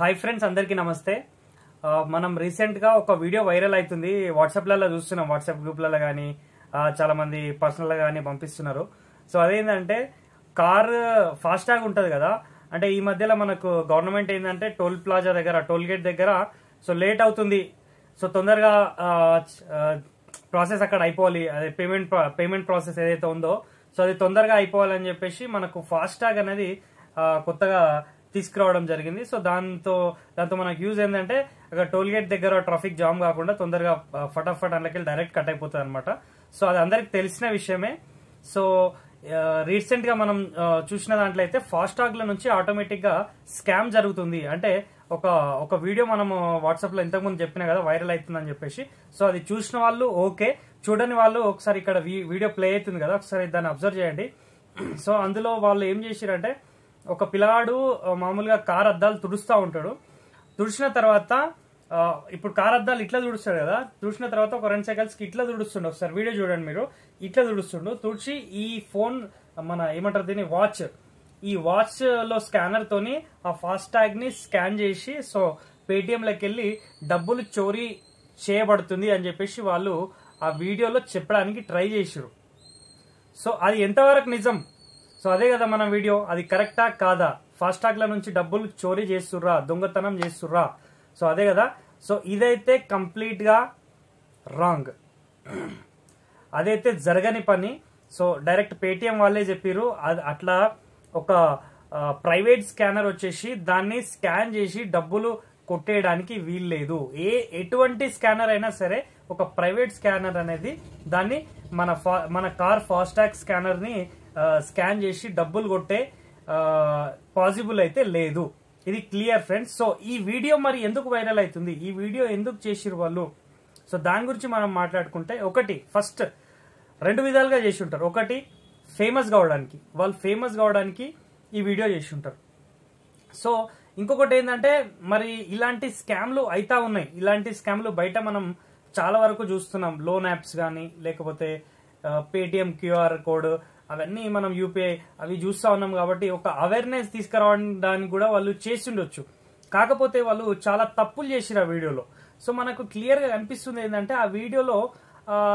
hi friends అందరికీ నమస్తే మనం రీసెంట్గా ఒక వీడియో వైరల్ అవుతుంది వాట్సాప్లలో చూస్తున్నాం వాట్సాప్ గ్రూప్లలో కానీ చాలామంది పర్సనల్గా కానీ పంపిస్తున్నారు సో అదేంటంటే కార్ ఫాస్టాగ్ ఉంటుంది కదా అంటే ఈ మధ్యలో మనకు గవర్నమెంట్ ఏంటంటే టోల్ ప్లాజా దగ్గర టోల్ గేట్ దగ్గర సో లేట్ అవుతుంది సో తొందరగా ప్రాసెస్ అక్కడ అయిపోవాలి అదే పేమెంట్ పేమెంట్ ప్రాసెస్ ఏదైతే ఉందో సో అది తొందరగా అయిపోవాలని చెప్పేసి మనకు ఫాస్టాగ్ అనేది కొత్తగా తీసుకురావడం జరిగింది సో దాంతో దాంతో మనకు యూజ్ ఏంటంటే అక్కడ టోల్ గేట్ దగ్గర ట్రాఫిక్ జామ్ కాకుండా తొందరగా ఫటాఫట్ అందులోకి డైరెక్ట్ కట్ అయిపోతుంది అనమాట సో అది అందరికి తెలిసిన విషయమే సో రీసెంట్ గా మనం చూసిన దాంట్లో అయితే ఫాస్టాగ్ల నుంచి ఆటోమేటిక్ గా స్కామ్ జరుగుతుంది అంటే ఒక ఒక వీడియో మనం వాట్సాప్ లో ఇంతకుముందు చెప్పినా కదా వైరల్ అవుతుందని చెప్పేసి సో అది చూసిన వాళ్ళు ఓకే చూడని వాళ్ళు ఒకసారి ఇక్కడ వీడియో ప్లే అవుతుంది కదా ఒకసారి దాన్ని అబ్జర్వ్ చేయండి సో అందులో వాళ్ళు ఏం చేసిరంటే ఒక పిల్లవాడు మామూలుగా కార్ అద్దాలు తుడుస్తూ ఉంటాడు తుడిచిన తర్వాత ఇప్పుడు కార్ అద్దాలు ఇట్లా తుడుస్తాడు కదా తుడిచిన తర్వాత ఒక రెండు సెకండ్స్కి ఇట్లా తుడుస్తుండే ఒకసారి వీడియో చూడండి మీరు ఇట్లా తుడుస్తుండు తుడిచి ఈ ఫోన్ మన ఏమంటారు దీన్ని వాచ్ ఈ వాచ్లో స్కానర్తోని ఆ ఫాస్ట్ ని స్కాన్ చేసి సో లోకి వెళ్ళి డబ్బులు చోరీ చేయబడుతుంది అని చెప్పేసి వాళ్ళు ఆ వీడియోలో చెప్పడానికి ట్రై చేసారు సో అది ఎంతవరకు నిజం సో అదే కదా మన వీడియో అది కరెక్టా కాదా ఫాస్టాగ్ల నుంచి డబ్బులు చోరీ చేస్తుర్రా దొంగతనం చేస్తుర్రా సో అదే కదా సో ఇదైతే కంప్లీట్గా రాంగ్ అదైతే జరగని పని సో డైరెక్ట్ పేటిఎం వాళ్ళే చెప్పారు అది అట్లా ఒక ప్రైవేట్ స్కానర్ వచ్చేసి దాన్ని స్కాన్ చేసి డబ్బులు కొట్టేయడానికి వీల్లేదు ఏ ఎటువంటి స్కానర్ అయినా సరే ఒక ప్రైవేట్ స్కానర్ అనేది దాన్ని మన మన కార్ ఫాస్టాగ్ స్కానర్ని స్కాన్ చేసి డబ్బులు కొట్టే పాసిబుల్ అయితే లేదు ఇది క్లియర్ ఫ్రెండ్స్ సో ఈ వీడియో మరి ఎందుకు వైరల్ అవుతుంది ఈ వీడియో ఎందుకు చేసిరు వాళ్ళు సో దాని గురించి మనం మాట్లాడుకుంటే ఒకటి ఫస్ట్ రెండు విధాలుగా చేసి ఉంటారు ఒకటి ఫేమస్ కావడానికి వాళ్ళు ఫేమస్ కావడానికి ఈ వీడియో చేసి ఉంటారు సో ఇంకొకటి ఏంటంటే మరి ఇలాంటి స్కామ్లు అయితా ఉన్నాయి ఇలాంటి స్కామ్లు బయట మనం చాలా వరకు చూస్తున్నాం లోన్ యాప్స్ కానీ లేకపోతే పేటిఎం క్యూఆర్ కోడ్ అవన్నీ మనం యూపీఐ అవి చూస్తా ఉన్నాం కాబట్టి ఒక అవేర్నెస్ తీసుకురావడానికి కూడా వాళ్ళు చేసిండొచ్చు కాకపోతే వాళ్ళు చాలా తప్పులు చేసిరు ఆ వీడియోలో సో మనకు క్లియర్గా కనిపిస్తుంది ఏంటంటే ఆ వీడియోలో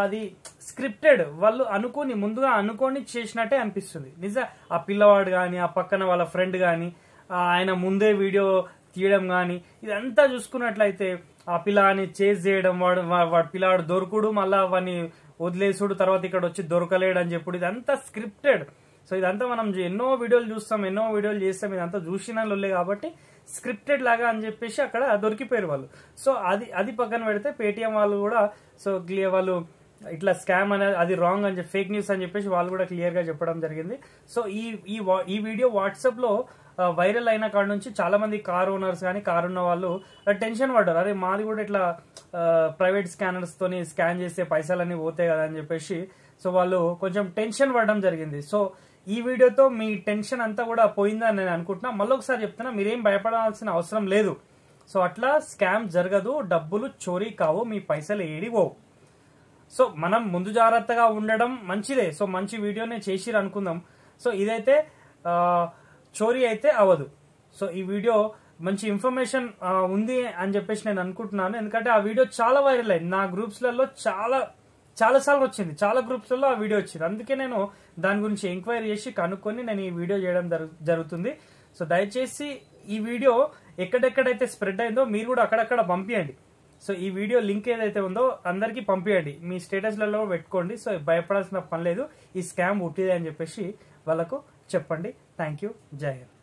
అది స్క్రిప్టెడ్ వాళ్ళు అనుకుని ముందుగా అనుకొని చేసినట్టే అనిపిస్తుంది నిజ ఆ పిల్లవాడు కానీ ఆ పక్కన వాళ్ళ ఫ్రెండ్ కానీ ఆయన ముందే వీడియో తీయడం కానీ ఇదంతా చూసుకున్నట్లయితే ఆ పిల్లాని చేజ్ చేయడం వాడు వాడు పిల్లవాడు దొరుకుడు మళ్ళీ వాడిని వదిలేసుడు తర్వాత ఇక్కడ వచ్చి దొరకలేడు అని చెప్పుడు ఇదంతా స్క్రిప్టెడ్ సో ఇదంతా మనం ఎన్నో వీడియోలు చూస్తాం ఎన్నో వీడియోలు చేస్తాం ఇదంతా చూసిన కాబట్టి స్క్రిప్టెడ్ లాగా అని చెప్పేసి అక్కడ దొరికిపోయారు వాళ్ళు సో అది అది పక్కన పెడితే పేటిఎం వాళ్ళు కూడా సో వాళ్ళు ఇట్లా స్కామ్ అనేది అది రాంగ్ అని చెప్పి ఫేక్ న్యూస్ అని చెప్పేసి వాళ్ళు కూడా క్లియర్గా చెప్పడం జరిగింది సో ఈ ఈ ఈ వీడియో వాట్సాప్లో వైరల్ అయిన కాడ నుంచి చాలా మంది కార్ ఓనర్స్ కానీ కార్ ఉన్న వాళ్ళు టెన్షన్ పడ్డారు అరే మాది కూడా ఇట్లా ప్రైవేట్ స్కానర్స్ తోని స్కాన్ చేస్తే పైసలన్నీ పోతాయి కదా అని చెప్పేసి సో వాళ్ళు కొంచెం టెన్షన్ పడడం జరిగింది సో ఈ వీడియోతో మీ టెన్షన్ అంతా కూడా పోయిందని నేను అనుకుంటున్నా మళ్ళీ ఒకసారి చెప్తున్నా మీరేం భయపడాల్సిన అవసరం లేదు సో అట్లా స్కామ్ జరగదు డబ్బులు చోరీ కావు మీ పైసలు ఏడిపోవు సో మనం ముందు జాగ్రత్తగా ఉండడం మంచిదే సో మంచి వీడియోనే చేసిరు అనుకుందాం సో ఇదైతే చోరీ అయితే అవ్వదు సో ఈ వీడియో మంచి ఇన్ఫర్మేషన్ ఉంది అని చెప్పేసి నేను అనుకుంటున్నాను ఎందుకంటే ఆ వీడియో చాలా వైరల్ అయింది నా గ్రూప్స్లలో చాలా చాలాసార్లు వచ్చింది చాలా గ్రూప్స్లలో ఆ వీడియో వచ్చింది అందుకే నేను దాని గురించి ఎంక్వైరీ చేసి కనుక్కొని నేను ఈ వీడియో చేయడం జరుగుతుంది సో దయచేసి ఈ వీడియో ఎక్కడెక్కడైతే స్ప్రెడ్ అయిందో మీరు కూడా అక్కడక్కడ పంపియండి సో ఈ వీడియో లింక్ ఏదైతే ఉందో అందరికీ పంపించండి మీ స్టేటస్లలో పెట్టుకోండి సో భయపడాల్సిన పని లేదు ఈ స్కామ్ ఉట్టిదే అని చెప్పేసి వాళ్ళకు చెప్పండి థ్యాంక్ యూ జై హింద్